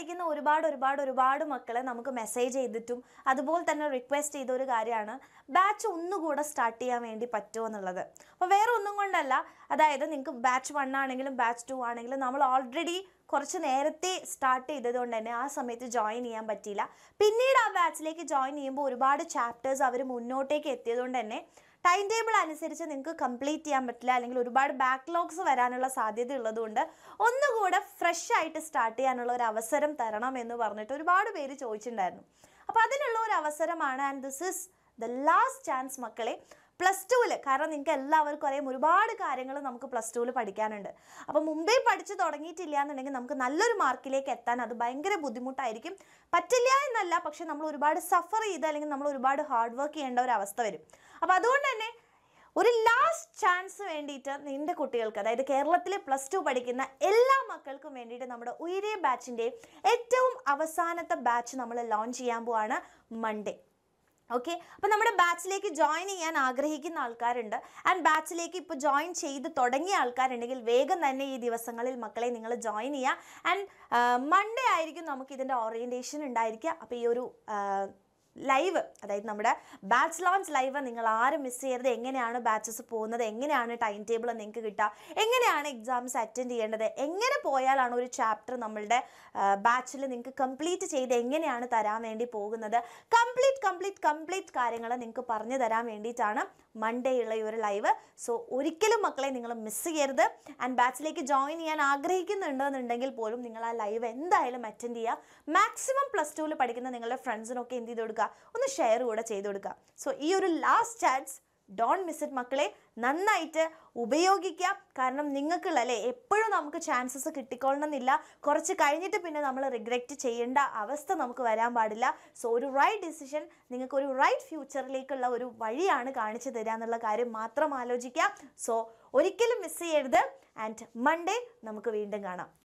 പഠിക്കുന്ന ഒരുപാട് ഒരുപാട് ഒരുപാട് മക്കളെ നമുക്ക് മെസ്സേജ് ചെയ്തിട്ടും അതുപോലെ തന്നെ റിക്വസ്റ്റ് ചെയ്ത ഒരു കാര്യമാണ് ബാച്ച് ഒന്നുകൂടെ സ്റ്റാർട്ട് ചെയ്യാൻ വേണ്ടി പറ്റുമോ എന്നുള്ളത് അപ്പോൾ വേറെ ഒന്നും കൊണ്ടല്ല അതായത് നിങ്ങൾക്ക് ബാച്ച് വൺ ആണെങ്കിലും ബാച്ച് ടു ആണെങ്കിലും നമ്മൾ ഓൾറെഡി കുറച്ച് നേരത്തെ സ്റ്റാർട്ട് ചെയ്തതുകൊണ്ട് തന്നെ ആ സമയത്ത് ജോയിൻ ചെയ്യാൻ പറ്റിയില്ല പിന്നീട് ആ ബാച്ചിലേക്ക് ജോയിൻ ചെയ്യുമ്പോൾ ഒരുപാട് ചാപ്റ്റേഴ്സ് അവർ മുന്നോട്ടേക്ക് എത്തിയതുകൊണ്ട് തന്നെ ടൈം ടേബിൾ അനുസരിച്ച് നിങ്ങൾക്ക് കംപ്ലീറ്റ് ചെയ്യാൻ പറ്റില്ല അല്ലെങ്കിൽ ഒരുപാട് ബാക്ക്ലോഗ്സ് വരാനുള്ള സാധ്യത ഉള്ളതുകൊണ്ട് ഒന്നുകൂടെ ഫ്രഷ് ആയിട്ട് സ്റ്റാർട്ട് ചെയ്യാനുള്ള ഒരു അവസരം തരണം എന്ന് പറഞ്ഞിട്ട് ഒരുപാട് പേര് ചോദിച്ചിട്ടുണ്ടായിരുന്നു അപ്പോൾ അതിനുള്ള ഒരു അവസരമാണ് and this is the last chance മക്കളെ പ്ലസ് ടുവിൽ കാരണം നിങ്ങൾക്ക് എല്ലാവർക്കും അറിയാം ഒരുപാട് കാര്യങ്ങൾ നമുക്ക് പ്ലസ് ടുവിൽ പഠിക്കാനുണ്ട് അപ്പോൾ മുമ്പേ പഠിച്ചു തുടങ്ങിയിട്ടില്ല എന്നുണ്ടെങ്കിൽ നമുക്ക് നല്ലൊരു മാർക്കിലേക്ക് എത്താൻ അത് ഭയങ്കര ബുദ്ധിമുട്ടായിരിക്കും പറ്റില്ല എന്നല്ല പക്ഷേ നമ്മൾ ഒരുപാട് സഫർ ചെയ്ത് അല്ലെങ്കിൽ നമ്മൾ ഒരുപാട് ഹാർഡ് വർക്ക് ചെയ്യേണ്ട ഒരു അവസ്ഥ വരും അപ്പോൾ അതുകൊണ്ട് തന്നെ ഒരു ലാസ്റ്റ് ചാൻസ് വേണ്ടിയിട്ട് നിൻ്റെ കുട്ടികൾക്ക് അതായത് കേരളത്തിലെ പ്ലസ് ടു പഠിക്കുന്ന എല്ലാ മക്കൾക്കും വേണ്ടിയിട്ട് നമ്മുടെ ഉയരെ ബാച്ചിൻ്റെ ഏറ്റവും അവസാനത്തെ ബാച്ച് നമ്മൾ ലോഞ്ച് ചെയ്യാൻ പോവാണ് മൺഡേ ഓക്കെ അപ്പോൾ നമ്മുടെ ബാച്ചിലേക്ക് ജോയിൻ ചെയ്യാൻ ആഗ്രഹിക്കുന്ന ആൾക്കാരുണ്ട് ആൻഡ് ബാച്ചിലേക്ക് ഇപ്പോൾ ജോയിൻ ചെയ്ത് തുടങ്ങിയ ആൾക്കാരുണ്ടെങ്കിൽ വേഗം തന്നെ ഈ ദിവസങ്ങളിൽ മക്കളെ നിങ്ങൾ ജോയിൻ ചെയ്യുക ആൻഡ് മൺഡേ uh, ആയിരിക്കും നമുക്ക് ഇതിൻ്റെ ഓറിയൻറ്റേഷൻ ഉണ്ടായിരിക്കുക അപ്പോൾ ഈ ഒരു uh, ലൈവ് അതായത് നമ്മുടെ ബാച്ച് ലോഞ്ച് ലൈവ് നിങ്ങൾ ആരും മിസ് ചെയ്യരുത് എങ്ങനെയാണ് ബാച്ചസ് പോകുന്നത് എങ്ങനെയാണ് ടൈം ടേബിൾ നിങ്ങൾക്ക് കിട്ടുക എങ്ങനെയാണ് എക്സാംസ് അറ്റൻഡ് ചെയ്യേണ്ടത് എങ്ങനെ പോയാലാണ് ഒരു ചാപ്റ്റർ നമ്മളുടെ ബാച്ചിൽ നിങ്ങൾക്ക് കംപ്ലീറ്റ് ചെയ്ത് എങ്ങനെയാണ് തരാൻ വേണ്ടി പോകുന്നത് കംപ്ലീറ്റ് കംപ്ലീറ്റ് കംപ്ലീറ്റ് കാര്യങ്ങൾ നിങ്ങൾക്ക് പറഞ്ഞു തരാൻ വേണ്ടിയിട്ടാണ് മൺഡേ ഉള്ള ഈ ഒരു ലൈവ് സോ ഒരിക്കലും മക്കളെ നിങ്ങൾ മിസ് ചെയ്യരുത് ആൻഡ് ബാച്ചിലേക്ക് ജോയിൻ ചെയ്യാൻ ആഗ്രഹിക്കുന്നുണ്ടെന്നുണ്ടെങ്കിൽ പോലും നിങ്ങൾ ആ ലൈവ് എന്തായാലും അറ്റൻഡ് ചെയ്യുക മാക്സിമം പ്ലസ് ടുവിൽ പഠിക്കുന്ന നിങ്ങളുടെ ഫ്രണ്ട്സിനൊക്കെ എന്ത് ചെയ്ത് കൊടുക്കുക കൊടുക്കുക ഒന്ന് ഷെയർ കൂടെ ചെയ്ത് കൊടുക്കുക സോ ഈ ഒരു last chance don't miss it മക്കളെ നന്നായിട്ട് ഉപയോഗിക്കാം കാരണം നിങ്ങൾക്കുള്ള അല്ലേ എപ്പോഴും നമുക്ക് ചാൻസസ് കിട്ടിക്കൊള്ളണമെന്നില്ല കുറച്ച് കഴിഞ്ഞിട്ട് പിന്നെ നമ്മൾ റിഗ്രറ്റ് ചെയ്യേണ്ട അവസ്ഥ നമുക്ക് വരാൻ പാടില്ല സോ ഒരു റൈറ്റ് ഡിസിഷൻ നിങ്ങൾക്ക് ഒരു റൈറ്റ് ഫ്യൂച്ചറിലേക്കുള്ള ഒരു വഴിയാണ് കാണിച്ചു തരിക എന്നുള്ള കാര്യം മാത്രം ആലോചിക്കാം സോ ഒരിക്കലും മിസ് ചെയ്യരുത് ആൻഡ് മൺഡേ നമുക്ക് വീണ്ടും കാണാം